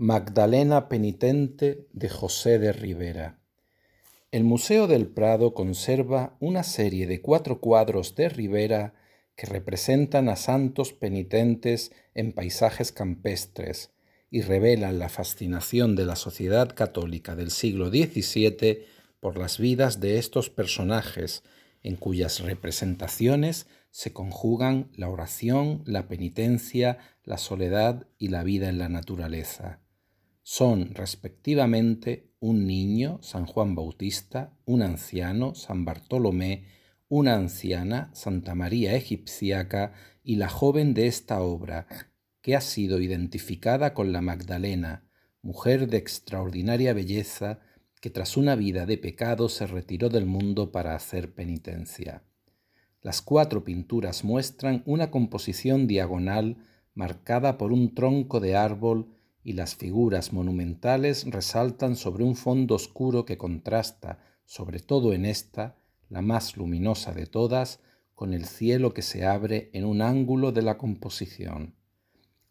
Magdalena Penitente de José de Rivera. El Museo del Prado conserva una serie de cuatro cuadros de Rivera que representan a santos penitentes en paisajes campestres y revelan la fascinación de la sociedad católica del siglo XVII por las vidas de estos personajes, en cuyas representaciones se conjugan la oración, la penitencia, la soledad y la vida en la naturaleza son respectivamente un niño, San Juan Bautista, un anciano, San Bartolomé, una anciana, Santa María Egipciaca, y la joven de esta obra, que ha sido identificada con la Magdalena, mujer de extraordinaria belleza, que tras una vida de pecado se retiró del mundo para hacer penitencia. Las cuatro pinturas muestran una composición diagonal marcada por un tronco de árbol y las figuras monumentales resaltan sobre un fondo oscuro que contrasta, sobre todo en esta, la más luminosa de todas, con el cielo que se abre en un ángulo de la composición.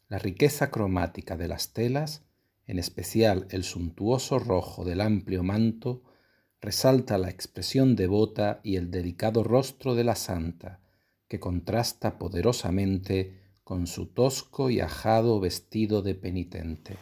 La riqueza cromática de las telas, en especial el suntuoso rojo del amplio manto, resalta la expresión devota y el delicado rostro de la santa, que contrasta poderosamente con su tosco y ajado vestido de penitente.